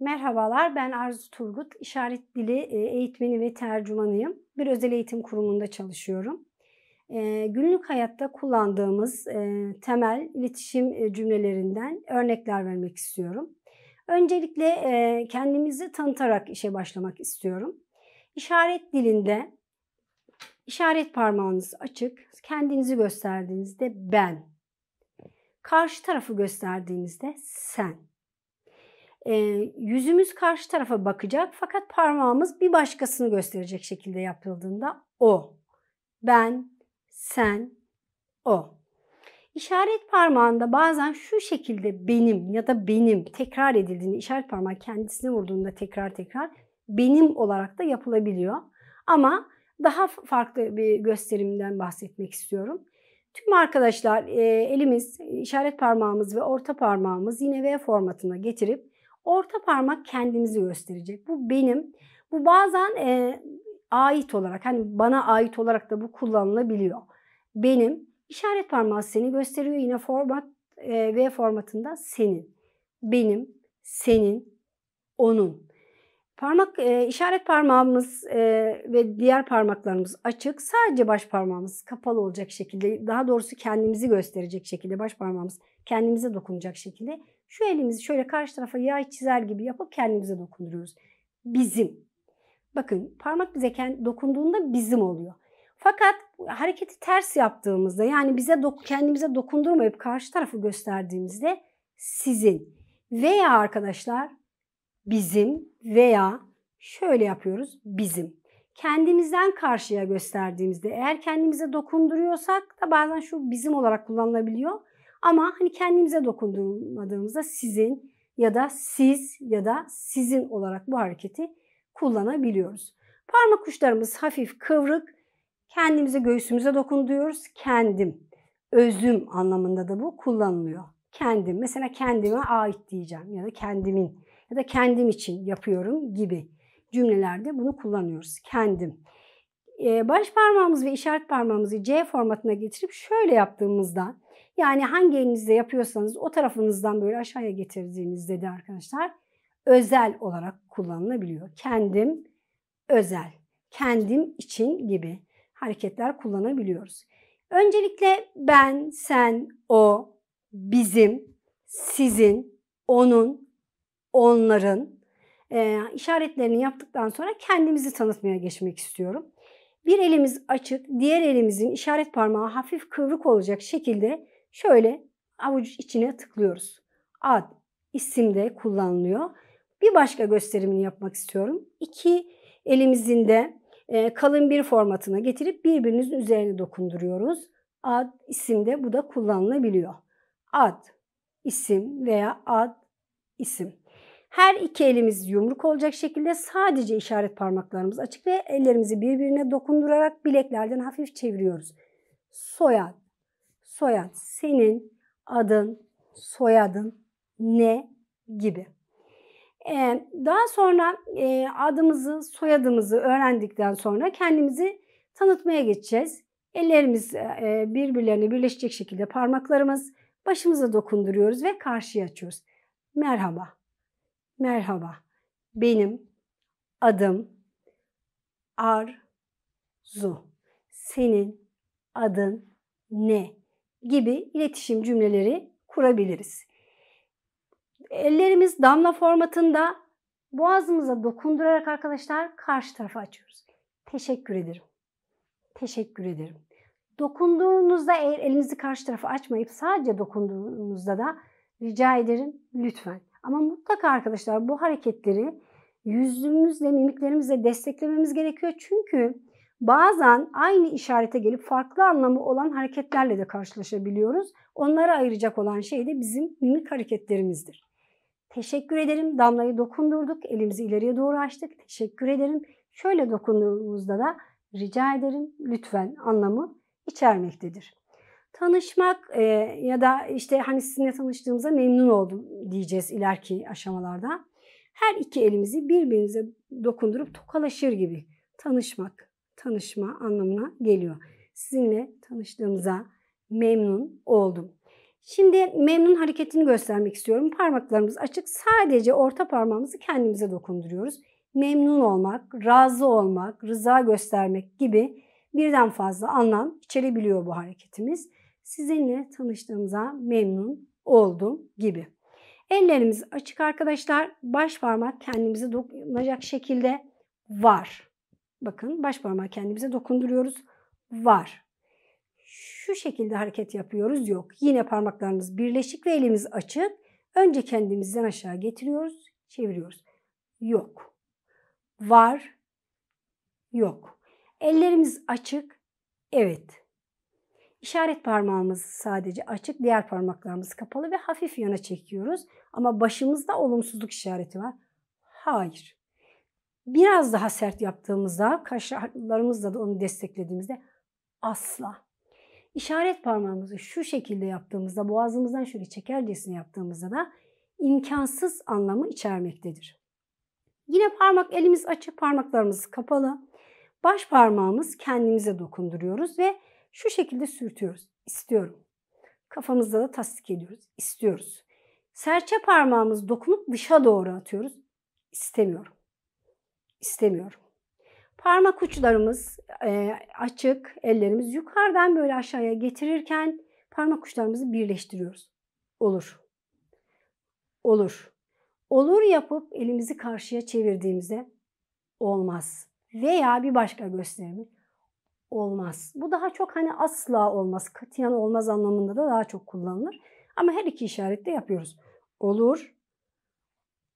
Merhabalar ben Arzu Turgut. İşaret dili e, eğitmeni ve tercümanıyım. Bir özel eğitim kurumunda çalışıyorum. E, günlük hayatta kullandığımız e, temel iletişim cümlelerinden örnekler vermek istiyorum. Öncelikle kendimizi tanıtarak işe başlamak istiyorum. İşaret dilinde işaret parmağınız açık, kendinizi gösterdiğinizde ben, karşı tarafı gösterdiğinizde sen e, yüzümüz karşı tarafa bakacak fakat parmağımız bir başkasını gösterecek şekilde yapıldığında o, ben, sen, o. İşaret parmağında bazen şu şekilde benim ya da benim tekrar edildiğini işaret parmağı kendisine vurduğunda tekrar tekrar benim olarak da yapılabiliyor. Ama daha farklı bir gösterimden bahsetmek istiyorum. Tüm arkadaşlar elimiz, işaret parmağımız ve orta parmağımız yine V formatına getirip Orta parmak kendimizi gösterecek. Bu benim. Bu bazen e, ait olarak hani bana ait olarak da bu kullanılabiliyor. Benim işaret parmağı seni gösteriyor yine format e, V formatında senin. Benim, senin, onun. Parmak e, işaret parmağımız e, ve diğer parmaklarımız açık. Sadece baş parmağımız kapalı olacak şekilde, daha doğrusu kendimizi gösterecek şekilde baş parmağımız kendimize dokunacak şekilde şu elimizi şöyle karşı tarafa yay çizer gibi yapıp kendimize dokunduruyoruz. Bizim. Bakın parmak bize kendi, dokunduğunda bizim oluyor. Fakat hareketi ters yaptığımızda yani bize dok kendimize dokundurmayıp karşı tarafı gösterdiğimizde sizin. Veya arkadaşlar bizim veya şöyle yapıyoruz bizim. Kendimizden karşıya gösterdiğimizde eğer kendimize dokunduruyorsak da bazen şu bizim olarak kullanılabiliyor. Ama hani kendimize dokundurmadığımızda sizin ya da siz ya da sizin olarak bu hareketi kullanabiliyoruz. Parmak uçlarımız hafif kıvrık. Kendimize göğsümüze dokunduruyoruz. Kendim, özüm anlamında da bu kullanılıyor. Kendim, mesela kendime ait diyeceğim ya da kendimin ya da kendim için yapıyorum gibi cümlelerde bunu kullanıyoruz. Kendim. Baş parmağımız ve işaret parmağımızı C formatına getirip şöyle yaptığımızda yani hangi elinizde yapıyorsanız o tarafınızdan böyle aşağıya getirdiğinizde de arkadaşlar özel olarak kullanılabiliyor. Kendim özel, kendim için gibi hareketler kullanabiliyoruz. Öncelikle ben, sen, o, bizim, sizin, onun, onların e, işaretlerini yaptıktan sonra kendimizi tanıtmaya geçmek istiyorum. Bir elimiz açık, diğer elimizin işaret parmağı hafif kıvrık olacak şekilde şöyle avuç içine tıklıyoruz. Ad isim de kullanılıyor. Bir başka gösterimini yapmak istiyorum. İki elimizin de kalın bir formatına getirip birbirinizin üzerine dokunduruyoruz. Ad isim de bu da kullanılabiliyor. Ad isim veya ad isim. Her iki elimiz yumruk olacak şekilde sadece işaret parmaklarımız açık ve ellerimizi birbirine dokundurarak bileklerden hafif çeviriyoruz. Soyad, soyad, senin adın, soyadın ne gibi. Ee, daha sonra e, adımızı, soyadımızı öğrendikten sonra kendimizi tanıtmaya geçeceğiz. Ellerimiz e, e birbirlerine birleşecek şekilde parmaklarımız başımıza dokunduruyoruz ve karşıya açıyoruz. Merhaba. Merhaba. Benim adım Arzu. Senin adın ne? gibi iletişim cümleleri kurabiliriz. Ellerimiz damla formatında boğazımıza dokundurarak arkadaşlar karşı tarafa açıyoruz. Teşekkür ederim. Teşekkür ederim. Dokunduğunuzda eğer elinizi karşı tarafa açmayıp sadece dokunduğunuzda da rica ederim lütfen ama mutlaka arkadaşlar bu hareketleri yüzümüzle, mimiklerimizle desteklememiz gerekiyor. Çünkü bazen aynı işarete gelip farklı anlamı olan hareketlerle de karşılaşabiliyoruz. Onları ayıracak olan şey de bizim mimik hareketlerimizdir. Teşekkür ederim. Damlayı dokundurduk. Elimizi ileriye doğru açtık. Teşekkür ederim. Şöyle dokunduğumuzda da rica ederim, lütfen anlamı içermektedir tanışmak e, ya da işte hani sizinle tanıştığımıza memnun oldum diyeceğiz ileriki aşamalarda. Her iki elimizi birbirimize dokundurup tokalaşır gibi tanışmak, tanışma anlamına geliyor. Sizinle tanıştığımıza memnun oldum. Şimdi memnun hareketini göstermek istiyorum. Parmaklarımız açık. Sadece orta parmağımızı kendimize dokunduruyoruz. Memnun olmak, razı olmak, rıza göstermek gibi birden fazla anlam içerebiliyor bu hareketimiz sizinle tanıştığımıza memnun oldum gibi. Ellerimiz açık arkadaşlar. Baş parmak kendimize dokunacak şekilde var. Bakın baş parmak kendimize dokunduruyoruz. Var. Şu şekilde hareket yapıyoruz. Yok. Yine parmaklarımız birleşik ve elimiz açık. Önce kendimizden aşağı getiriyoruz. Çeviriyoruz. Yok. Var. Yok. Ellerimiz açık. Evet. İşaret parmağımız sadece açık, diğer parmaklarımız kapalı ve hafif yana çekiyoruz. Ama başımızda olumsuzluk işareti var. Hayır. Biraz daha sert yaptığımızda, kaşlarımızla da onu desteklediğimizde asla. İşaret parmağımızı şu şekilde yaptığımızda, boğazımızdan şöyle çekercesini yaptığımızda da imkansız anlamı içermektedir. Yine parmak elimiz açık, parmaklarımız kapalı. Baş parmağımız kendimize dokunduruyoruz ve şu şekilde sürtüyoruz. İstiyorum. Kafamızda da tasdik ediyoruz. İstiyoruz. Serçe parmağımız dokunup dışa doğru atıyoruz. İstemiyorum. İstemiyorum. Parmak uçlarımız e, açık, ellerimiz yukarıdan böyle aşağıya getirirken parmak uçlarımızı birleştiriyoruz. Olur. Olur. Olur yapıp elimizi karşıya çevirdiğimizde olmaz. Veya bir başka gösterimi olmaz. Bu daha çok hani asla olmaz, katiyen olmaz anlamında da daha çok kullanılır. Ama her iki işarette yapıyoruz. Olur,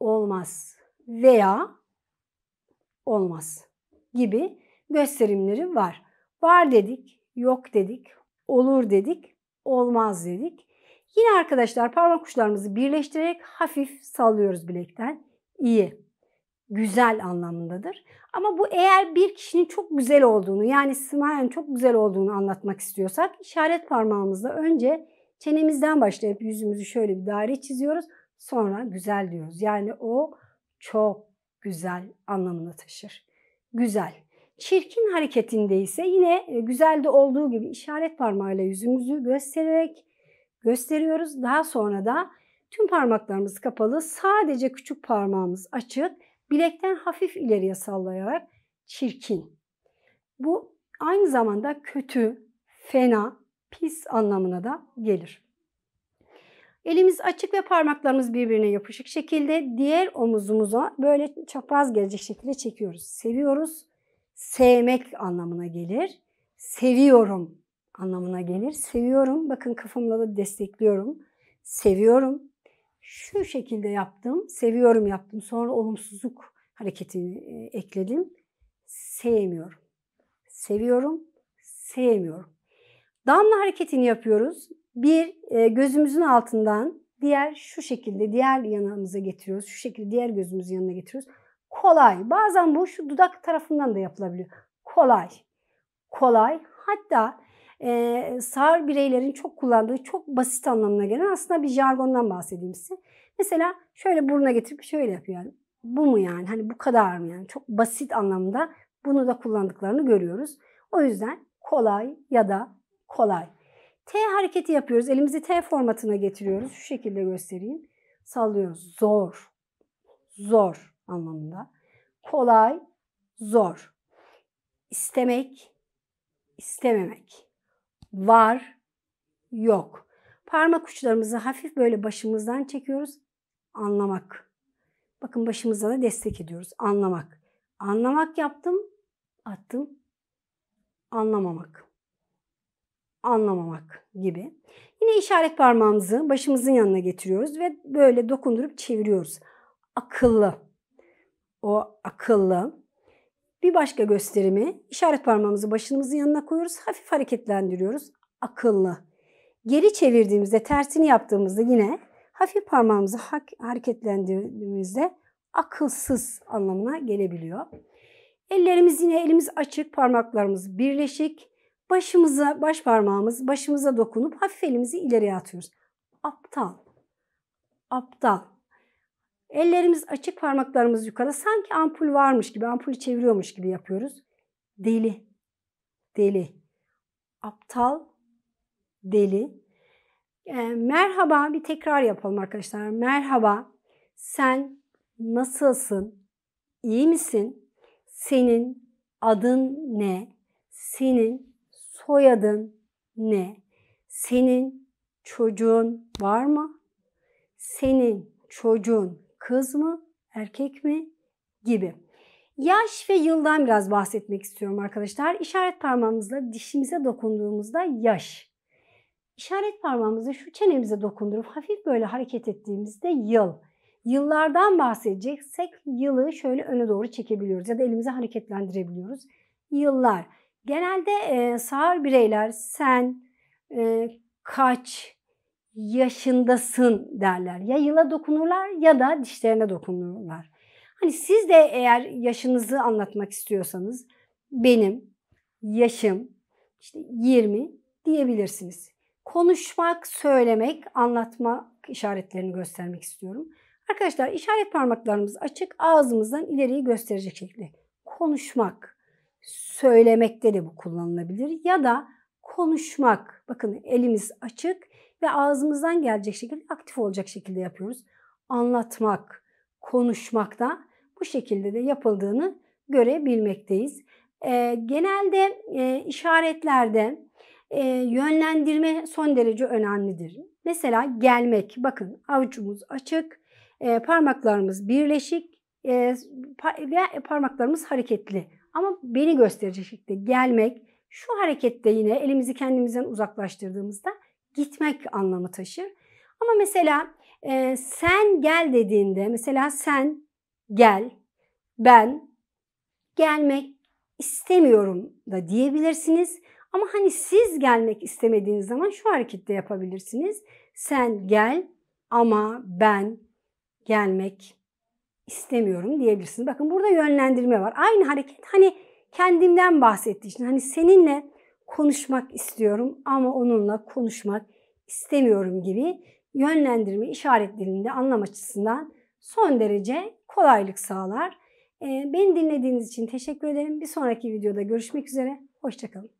olmaz veya olmaz gibi gösterimleri var. Var dedik, yok dedik, olur dedik, olmaz dedik. Yine arkadaşlar parmak uçlarımızı birleştirerek hafif sallıyoruz bilekten. İyi güzel anlamındadır. Ama bu eğer bir kişinin çok güzel olduğunu yani simayen çok güzel olduğunu anlatmak istiyorsak işaret parmağımızla önce çenemizden başlayıp yüzümüzü şöyle bir daire çiziyoruz. Sonra güzel diyoruz. Yani o çok güzel anlamına taşır. Güzel. Çirkin hareketinde ise yine e, güzelde olduğu gibi işaret parmağıyla yüzümüzü göstererek gösteriyoruz. Daha sonra da tüm parmaklarımız kapalı, sadece küçük parmağımız açık Bilekten hafif ileriye sallayarak çirkin. Bu aynı zamanda kötü, fena, pis anlamına da gelir. Elimiz açık ve parmaklarımız birbirine yapışık şekilde diğer omuzumuza böyle çapraz gelecek şekilde çekiyoruz. Seviyoruz. Sevmek anlamına gelir. Seviyorum anlamına gelir. Seviyorum. Bakın kafamla da destekliyorum. Seviyorum şu şekilde yaptım, seviyorum yaptım. Sonra olumsuzluk hareketini e, ekledim. Sevmiyorum. Seviyorum, sevmiyorum. Damla hareketini yapıyoruz. Bir e, gözümüzün altından diğer şu şekilde diğer yanımıza getiriyoruz. Şu şekilde diğer gözümüzün yanına getiriyoruz. Kolay. Bazen bu şu dudak tarafından da yapılabiliyor. Kolay. Kolay. Hatta e, sağır bireylerin çok kullandığı çok basit anlamına gelen aslında bir jargondan bahsedeyim size. Mesela şöyle buruna getirip şöyle yapıyor. Yani. Bu mu yani? Hani bu kadar mı yani? Çok basit anlamda bunu da kullandıklarını görüyoruz. O yüzden kolay ya da kolay. T hareketi yapıyoruz. Elimizi T formatına getiriyoruz. Şu şekilde göstereyim. Sallıyoruz. Zor. Zor anlamında. Kolay, zor. İstemek, istememek var, yok. Parmak uçlarımızı hafif böyle başımızdan çekiyoruz. Anlamak. Bakın başımıza da destek ediyoruz. Anlamak. Anlamak yaptım, attım. Anlamamak. Anlamamak gibi. Yine işaret parmağımızı başımızın yanına getiriyoruz ve böyle dokundurup çeviriyoruz. Akıllı. O akıllı bir başka gösterimi işaret parmağımızı başımızın yanına koyuyoruz. Hafif hareketlendiriyoruz. Akıllı. Geri çevirdiğimizde tersini yaptığımızda yine hafif parmağımızı hareketlendirdiğimizde akılsız anlamına gelebiliyor. Ellerimiz yine elimiz açık, parmaklarımız birleşik. Başımıza, baş parmağımız başımıza dokunup hafif elimizi ileriye atıyoruz. Aptal. Aptal. Ellerimiz açık, parmaklarımız yukarı. Sanki ampul varmış gibi, ampulü çeviriyormuş gibi yapıyoruz. Deli, deli. Aptal, deli. E, merhaba, bir tekrar yapalım arkadaşlar. Merhaba, sen nasılsın? İyi misin? Senin adın ne? Senin soyadın ne? Senin çocuğun var mı? Senin çocuğun kız mı, erkek mi gibi. Yaş ve yıldan biraz bahsetmek istiyorum arkadaşlar. İşaret parmağımızla dişimize dokunduğumuzda yaş. İşaret parmağımızı şu çenemize dokundurup hafif böyle hareket ettiğimizde yıl. Yıllardan bahsedeceksek yılı şöyle öne doğru çekebiliyoruz ya da elimize hareketlendirebiliyoruz. Yıllar. Genelde e, sağır bireyler sen, e, kaç, yaşındasın derler. Ya yıla dokunurlar ya da dişlerine dokunurlar. Hani siz de eğer yaşınızı anlatmak istiyorsanız benim yaşım işte 20 diyebilirsiniz. Konuşmak, söylemek, anlatmak işaretlerini göstermek istiyorum. Arkadaşlar işaret parmaklarımız açık, ağzımızdan ileriyi gösterecek şekilde. Konuşmak, söylemekte de bu kullanılabilir ya da konuşmak. Bakın elimiz açık, ve ağzımızdan gelecek şekilde aktif olacak şekilde yapıyoruz. Anlatmak, konuşmak da bu şekilde de yapıldığını görebilmekteyiz. E, genelde e, işaretlerde e, yönlendirme son derece önemlidir. Mesela gelmek, bakın avucumuz açık, e, parmaklarımız birleşik e, pa ve parmaklarımız hareketli. Ama beni gösterecek şekilde gelmek, şu harekette yine elimizi kendimizden uzaklaştırdığımızda gitmek anlamı taşır. Ama mesela e, sen gel dediğinde mesela sen gel, ben gelmek istemiyorum da diyebilirsiniz. Ama hani siz gelmek istemediğiniz zaman şu harekette yapabilirsiniz. Sen gel ama ben gelmek istemiyorum diyebilirsiniz. Bakın burada yönlendirme var. Aynı hareket hani kendimden bahsettiği için hani seninle konuşmak istiyorum ama onunla konuşmak istemiyorum gibi yönlendirme işaretlerini de anlam açısından son derece kolaylık sağlar. Ee, beni dinlediğiniz için teşekkür ederim. Bir sonraki videoda görüşmek üzere. Hoşçakalın.